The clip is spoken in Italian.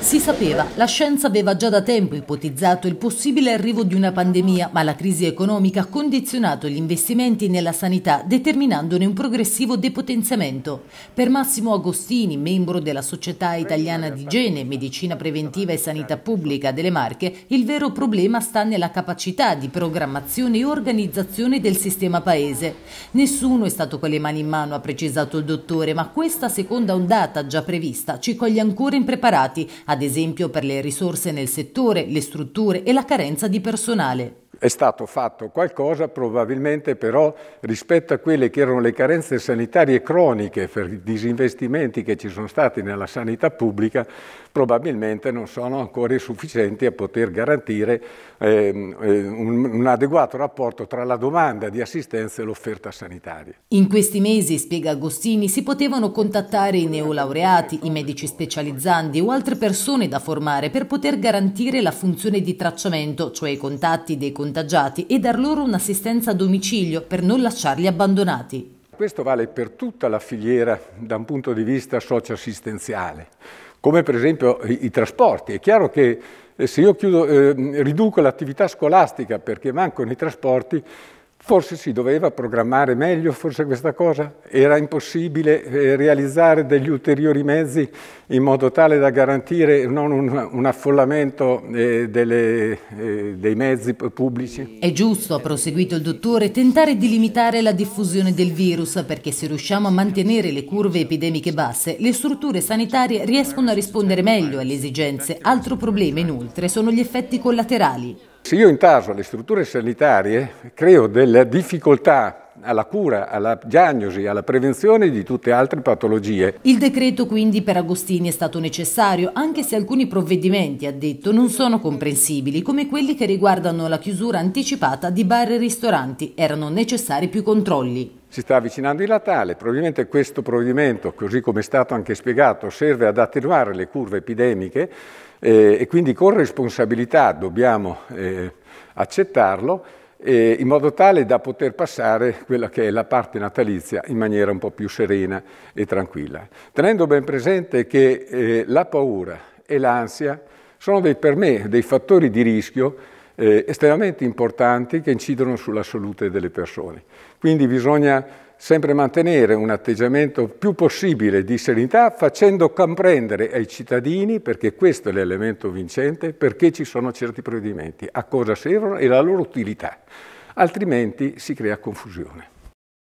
Si sapeva, la scienza aveva già da tempo ipotizzato il possibile arrivo di una pandemia, ma la crisi economica ha condizionato gli investimenti nella sanità, determinandone un progressivo depotenziamento. Per Massimo Agostini, membro della Società Italiana di Igiene, Medicina Preventiva e Sanità Pubblica delle Marche, il vero problema sta nella capacità di programmazione e organizzazione del sistema paese. Nessuno è stato con le mani in mano, ha precisato il dottore, ma questa seconda ondata già prevista ci coglie ancora impreparati ad esempio per le risorse nel settore, le strutture e la carenza di personale è stato fatto qualcosa probabilmente però rispetto a quelle che erano le carenze sanitarie croniche per i disinvestimenti che ci sono stati nella sanità pubblica probabilmente non sono ancora sufficienti a poter garantire ehm, eh, un, un adeguato rapporto tra la domanda di assistenza e l'offerta sanitaria. In questi mesi, spiega Agostini, si potevano contattare i neolaureati, i medici specializzanti o altre persone da formare per poter garantire la funzione di tracciamento, cioè i contatti dei contatti contagiati e dar loro un'assistenza a domicilio per non lasciarli abbandonati. Questo vale per tutta la filiera da un punto di vista socioassistenziale, come per esempio i, i trasporti. È chiaro che eh, se io chiudo, eh, riduco l'attività scolastica perché mancano i trasporti, Forse si doveva programmare meglio, forse questa cosa era impossibile eh, realizzare degli ulteriori mezzi in modo tale da garantire non un, un affollamento eh, delle, eh, dei mezzi pubblici. È giusto, ha proseguito il dottore, tentare di limitare la diffusione del virus perché se riusciamo a mantenere le curve epidemiche basse, le strutture sanitarie riescono a rispondere meglio alle esigenze. Altro problema inoltre sono gli effetti collaterali. Se io intaso alle strutture sanitarie creo della difficoltà alla cura, alla diagnosi, alla prevenzione di tutte altre patologie. Il decreto quindi per Agostini è stato necessario, anche se alcuni provvedimenti, ha detto, non sono comprensibili, come quelli che riguardano la chiusura anticipata di bar e ristoranti. Erano necessari più controlli. Si sta avvicinando il Natale, probabilmente questo provvedimento, così come è stato anche spiegato, serve ad attenuare le curve epidemiche eh, e quindi con responsabilità dobbiamo eh, accettarlo in modo tale da poter passare quella che è la parte natalizia in maniera un po' più serena e tranquilla, tenendo ben presente che eh, la paura e l'ansia sono dei, per me dei fattori di rischio eh, estremamente importanti che incidono sulla salute delle persone. Quindi bisogna sempre mantenere un atteggiamento più possibile di serenità facendo comprendere ai cittadini, perché questo è l'elemento vincente, perché ci sono certi provvedimenti, a cosa servono e la loro utilità, altrimenti si crea confusione.